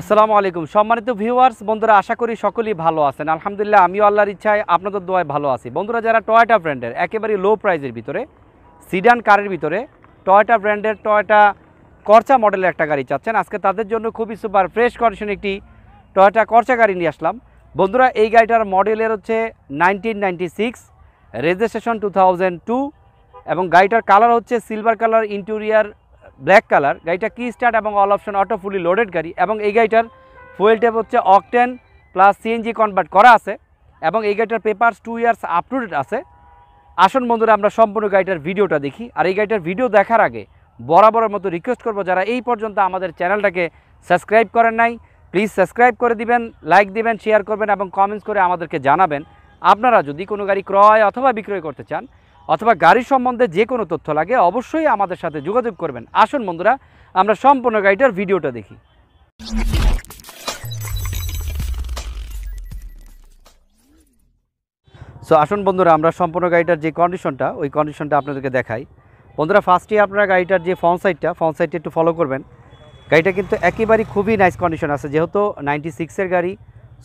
আসসালামু আলাইকুম সম্মানিত ভিউয়ার্স বন্ধুরা আশা করি সকলেই ভালো আছেন আলহামদুলিল্লাহ আমিও আল্লাহর ইচ্ছায় আপনাদের দোয়ায় ভালো আছি বন্ধুরা যারা টয়টা ব্র্যান্ডের একেবারে লো প্রাইজের ভিতরে সিডান কারের ভিতরে টয়টা ব্র্যান্ডের টয়টা কর্চা মডেলের একটা গাড়ি চাচ্ছেন আজকে তাদের জন্য খুবই সুপার ফ্রেশ কন্ডিশন একটি টয়টা কর্চা গাড়ি নিয়ে আসলাম বন্ধুরা এই গাড়িটার মডেলের হচ্ছে nineteen ninety six registration two এবং গাড়িটার কালার হচ্ছে silver colour interior black colour গাড়িটা কি স্টার্ট এবং all option auto fully loaded গাড়ি এবং এই গাড়িটার ফুয়েল ট্যাপ হচ্ছে অকটেন প্লাস সিএনজি কনভার্ট করা আছে এবং এই গাড়িটার papers two years up to date আছে আসুন বন্ধুরা আমরা সম্পূর্ণ গাড়িটার ভিডিওটা দেখি আর এই গাড়িটার ভিডিও দেখার আগে বরাবরের মতো রিকোয়েস্ট করব যারা এই পর্যন্ত আমাদের চ্যানেলটাকে সাবস্ক্রাইব করেন নাই প্লিজ সাবস্ক্রাইব করে দিবেন লাইক দিবেন শেয়ার করবেন এবং কমেন্টস করে আমাদেরকে জানাবেন আপনারা যদি কোনো গাড়ি ক্রয় অথবা বিক্রয় করতে চান অথবা গাড়ি সম্বন্ধে যে কোনো তথ্য লাগে অবশ্যই আমাদের সাথে যোগাযোগ করবেন আসুন বন্ধুরা আমরা সম্পূর্ণ গাড়িটার ভিডিওটা দেখি সো আসুন বন্ধুরা আমরা সম্পূর্ণ গাড়িটার যে কন্ডিশনটা ওই কন্ডিশনটা আপনাদেরকে দেখাই বন্ধুরা ফার্স্টে আপনারা গাড়িটার যে ফ্রন্ট সাইডটা ফ্রন্ট সাইডটা একটু ফলো করবেন গাড়িটা কিন্তু একেবারেই খুবই নাইস কন্ডিশন আছে যেহেতু নাইনটি সিক্সের গাড়ি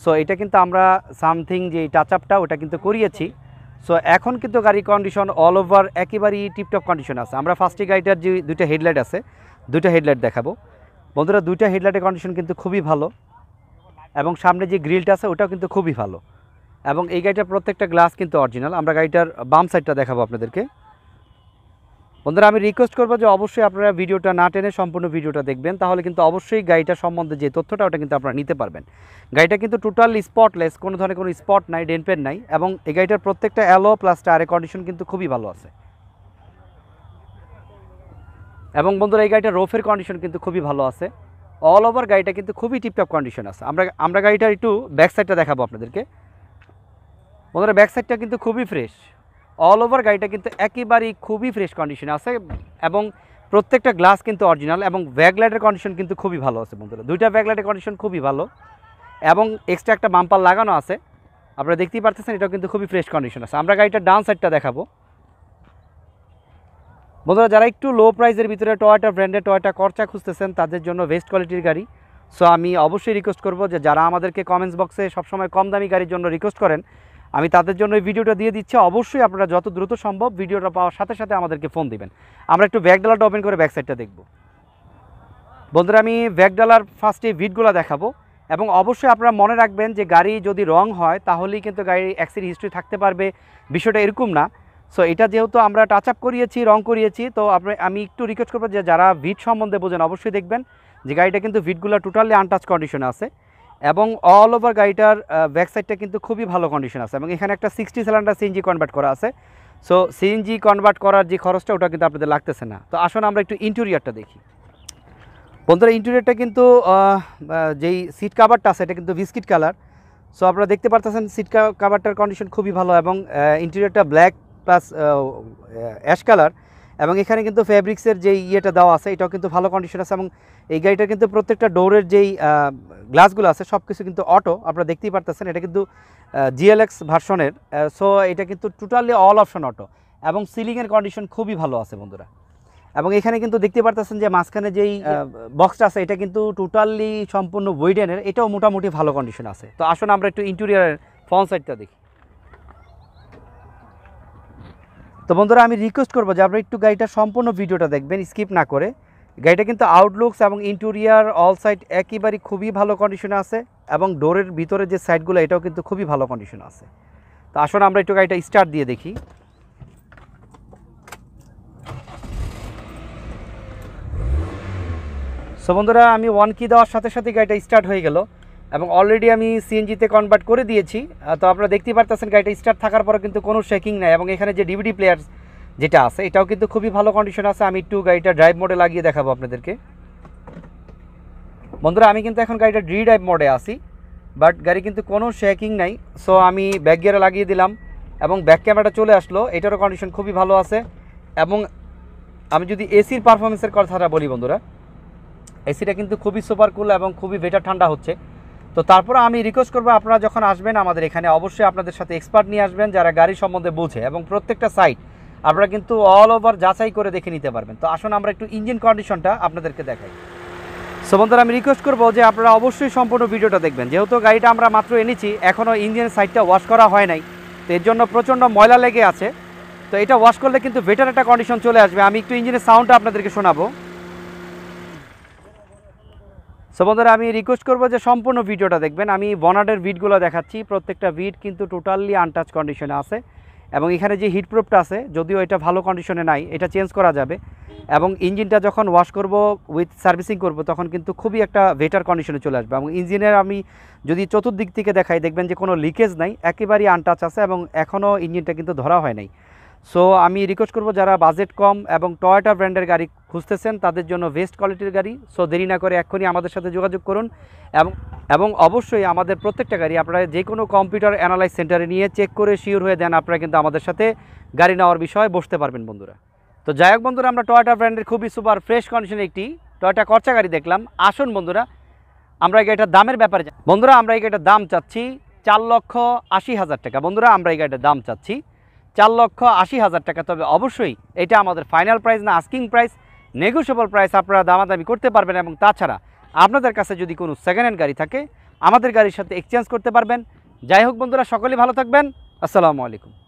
সো এটা কিন্তু আমরা সামথিং যে টাচ আপটা ওটা কিন্তু করিয়েছি সো এখন কিন্তু গাড়ির কন্ডিশন অল ওভার একেবারেই টিপটপ কন্ডিশন আছে আমরা ফার্স্টে গাড়িটার যে দুইটা হেডলাইট আছে দুইটা হেডলাইট দেখাবো বন্ধুরা দুইটা হেডলাইটের কন্ডিশন কিন্তু খুবই ভালো এবং সামনে যে গ্রিলটা আছে ওটাও কিন্তু খুবই ভালো এবং এই গাড়িটার প্রত্যেকটা গ্লাস কিন্তু অরিজিনাল আমরা গাড়িটার বাম সাইডটা দেখাবো আপনাদেরকে বন্ধুরা আমি রিকোয়েস্ট করবো যে অবশ্যই আপনারা ভিডিওটা না টেনে সম্পূর্ণ ভিডিওটা দেখবেন তাহলে কিন্তু অবশ্যই গাড়িটা সম্বন্ধে যে তথ্যটা ওটা কিন্তু আপনারা নিতে পারবেন গাড়িটা কিন্তু টোটাল স্পটলেস কোনো ধরনের কোনো স্পট নাই ডেনপেন নাই এবং এই গাড়িটার প্রত্যেকটা অ্যালো প্লাস টায়ারের কন্ডিশন কিন্তু খুবই ভালো আছে এবং বন্ধুরা এই গাড়িটার রোফের কন্ডিশন কিন্তু খুবই ভালো আছে অল ওভার গাড়িটা কিন্তু খুবই টিপটপ কন্ডিশন আছে আমরা আমরা গাড়িটার একটু ব্যাক সাইডটা দেখাবো আপনাদেরকে বন্ধুরা ব্যাক সাইডটা কিন্তু খুবই ফ্রেশ অল ওভার গাড়িটা কিন্তু একেবারেই খুবই ফ্রেশ কন্ডিশনে আছে এবং প্রত্যেকটা গ্লাস কিন্তু অরিজিনাল এবং ব্যাকলাইটের কন্ডিশন কিন্তু খুবই ভালো আছে বন্ধুরা দুইটা ব্যাকলাইটের কন্ডিশন খুবই ভালো এবং এক্সট্রা একটা বাম্পার লাগানো আছে আপনারা দেখতেই পারতেছেন এটাও কিন্তু খুবই ফ্রেশ কন্ডিশন আছে আমরা গাড়িটা ডান সাইডটা দেখাবো বন্ধুরা যারা একটু লো প্রাইসের ভিতরে টয়টা ব্র্যান্ডের টয়টা খরচা খুঁজতেছেন তাদের জন্য বেস্ট কোয়ালিটির গাড়ি সো আমি অবশ্যই রিকোয়েস্ট করব যে যারা আমাদেরকে কমেন্টস বক্সে সবসময় কম দামি গাড়ির জন্য রিকোয়েস্ট করেন আমি তাদের জন্য এই ভিডিওটা দিয়ে দিচ্ছি অবশ্যই আপনারা যত দ্রুত সম্ভব ভিডিওটা পাওয়ার সাথে সাথে আমাদেরকে ফোন দিবেন আমরা একটু ব্যাকডালাটা ওপেন করে ব্যাকসাইডটা দেখব বন্ধুরা আমি ব্যাকডালার ফার্স্টে ভিটগুলো দেখাবো এবং অবশ্যই আপনারা মনে রাখবেন যে গাড়ি যদি রং হয় তাহলেই কিন্তু গাড়ির অ্যাক্সিডেন্ট হিস্ট্রি থাকতে পারবে বিষয়টা এরকম না সো এটা যেহেতু আমরা টাচ আপ করিয়েছি রং করিয়েছি তো আপনি আমি একটু রিকোয়েস্ট করবো যে যারা ভিড সম্বন্ধে বোঝেন অবশ্যই দেখবেন যে গাড়িটা কিন্তু ভিডগুলো টোটালি আনটাচ কন্ডিশনে আছে এবং অল ওভার গাড়িটার ব্যাকসাইডটা কিন্তু খুবই ভালো কন্ডিশন আছে এবং এখানে একটা সিক্সটি সিলিন্ডার সিএনজি কনভার্ট করা আছে সো সিএনজি কনভার্ট করার যে খরচটা ওটা কিন্তু আপনাদের লাগতেছে না তো আসুন আমরা একটু ইন্টেরিয়ারটা দেখি বন্ধুরা ইন্টেরিয়ারটা কিন্তু যেই সিট কাভারটা আছে এটা কিন্তু বিস্কিট কালার সো আপনারা দেখতে পারতেছেন সিট কাভারটার কন্ডিশন খুবই ভালো এবং ইন্টেরিয়ারটা ব্ল্যাক প্লাস অ্যাশ কালার এবং এখানে কিন্তু ফ্যাব্রিক্সের যে ইয়েটা দেওয়া আছে এটাও কিন্তু ভালো কন্ডিশন আছে এবং এই গাড়িটা কিন্তু প্রত্যেকটা ডোরের যেই গ্লাসগুলো আছে সব কিছু কিন্তু অটো আপনারা দেখতেই পারতেছেন এটা কিন্তু জিএলএক্স ভার্সনের সো এটা কিন্তু টোটালি অল অপশন অটো এবং সিলিংয়ের কন্ডিশন খুবই ভালো আছে বন্ধুরা এবং এখানে কিন্তু দেখতে পারতেছেন যে মাঝখানে যেই বক্সটা আছে এটা কিন্তু টোটালি সম্পূর্ণ উইডেনের এটাও মোটামুটি ভালো কন্ডিশন আছে তো আসুন আমরা একটু ইন্টেরিয়ারের ফ্রন্ট সাইডটা দেখি তো বন্ধুরা আমি রিকোয়েস্ট করবো যে আপনারা একটু গাড়িটা সম্পূর্ণ ভিডিওটা দেখবেন স্কিপ না করে গাড়িটা কিন্তু আউটলুকস এবং ইন্টেরিয়ার অল সাইড একেবারে খুবই ভালো কন্ডিশনে আছে এবং ডোরের ভিতরে যে সাইডগুলো এটাও কিন্তু খুবই ভালো কন্ডিশনে আছে তো আসুন আমরা একটু গাড়িটা স্টার্ট দিয়ে দেখি সো বন্ধুরা আমি ওয়ান কি দেওয়ার সাথে সাথে গাড়িটা স্টার্ট হয়ে গেল এবং অলরেডি আমি সিএনজিতে কনভার্ট করে দিয়েছি তো আপনারা দেখতেই পারতেছেন গাড়িটা স্টার্ট থাকার পরে কিন্তু কোনো শেকিং নাই এবং এখানে যে ডিভিডি প্লেয়ার যেটা আছে এটাও কিন্তু খুবই ভালো কন্ডিশন আছে আমি একটু গাড়িটা ড্রাইভ মোডে লাগিয়ে দেখাবো আপনাদেরকে বন্ধুরা আমি কিন্তু এখন গাড়িটা ডি ড্রাইভ মোডে আসি বাট গাড়ি কিন্তু কোনো শেকিং নাই সো আমি ব্যাক গিয়ারে লাগিয়ে দিলাম এবং ব্যাক ক্যামেরাটা চলে আসলো এটারও কন্ডিশন খুবই ভালো আছে এবং আমি যদি এসির পারফরমেন্সের কথাটা বলি বন্ধুরা এসিটা কিন্তু খুবই সুপার কুল এবং খুবই বেটার ঠান্ডা হচ্ছে তো তারপর আমি রিকোয়েস্ট করবো আপনারা যখন আসবেন আমাদের এখানে অবশ্যই আপনাদের সাথে এক্সপার্ট নিয়ে আসবেন যারা গাড়ি সম্বন্ধে বোঝে এবং প্রত্যেকটা সাইট আপনারা কিন্তু অল ওভার যাচাই করে দেখে নিতে পারবেন তো আসুন আমরা একটু ইঞ্জিন কন্ডিশনটা আপনাদেরকে দেখাই সো বন্ধুরা আমি রিকোয়েস্ট করবো যে আপনারা অবশ্যই সম্পূর্ণ ভিডিওটা দেখবেন যেহেতু গাড়িটা আমরা মাত্র এনেছি এখনও ইঞ্জিন সাইডটা ওয়াশ করা হয় নাই তো এর জন্য প্রচণ্ড ময়লা লেগে আছে তো এটা ওয়াশ করলে কিন্তু বেটার একটা কন্ডিশন চলে আসবে আমি একটু ইঞ্জিনের সাউন্ডটা আপনাদেরকে শোনাবো সো বন্ধুরা আমি রিকোয়েস্ট করবো যে সম্পূর্ণ ভিডিওটা দেখবেন আমি বনাডের ভিডগুলো দেখাচ্ছি প্রত্যেকটা ভিড কিন্তু টোটালি আনটাচ কন্ডিশনে আছে এবং এখানে যে হিটপ্রুফটা আছে যদিও এটা ভালো কন্ডিশনে নাই এটা চেঞ্জ করা যাবে এবং ইঞ্জিনটা যখন ওয়াশ করব উইথ সার্ভিসিং করব তখন কিন্তু খুবই একটা বেটার কন্ডিশনে চলে আসবে এবং ইঞ্জিনের আমি যদি চতুর্দিক থেকে দেখাই দেখবেন যে কোনো লিকেজ নাই একেবারেই আনটাচ আছে এবং এখনও ইঞ্জিনটা কিন্তু ধরা হয় নাই সো আমি রিকোয়েস্ট করব যারা বাজেট কম এবং টয়োটা ব্র্যান্ডের গাড়ি খুঁজতেছেন তাদের জন্য বেস্ট কোয়ালিটির গাড়ি সো দেরি না করে এক্ষুনি আমাদের সাথে যোগাযোগ করুন এবং এবং অবশ্যই আমাদের প্রত্যেকটা গাড়ি আপনারা যে কোনো কম্পিউটার অ্যানালাইজ সেন্টারে নিয়ে চেক করে শিওর হয়ে দেন আপনারা কিন্তু আমাদের সাথে গাড়ি নেওয়ার বিষয়ে বসতে পারবেন বন্ধুরা তো যাই হোক বন্ধুরা আমরা টয়োটা ব্র্যান্ডের খুবই সুপার ফ্রেশ কন্ডিশনে একটি টয়োটা খরচা গাড়ি দেখলাম আসুন বন্ধুরা আমরা এই গাড়িটার দামের ব্যাপারে বন্ধুরা আমরা এই গাড়িটার দাম চাচ্ছি চার লক্ষ আশি হাজার টাকা বন্ধুরা আমরা এই দাম চাচ্ছি চার লক্ষ আশি হাজার টাকা তবে অবশ্যই এটা আমাদের ফাইনাল প্রাইস না আস্কিং প্রাইস নেগোসিয়েবল প্রাইস আপনারা দামাদামি করতে পারবেন এবং তাছাড়া আপনাদের কাছে যদি কোনো সেকেন্ড হ্যান্ড গাড়ি থাকে আমাদের গাড়ির সাথে এক্সচেঞ্জ করতে পারবেন যাই হোক বন্ধুরা সকলেই ভালো থাকবেন আসসালামু আলাইকুম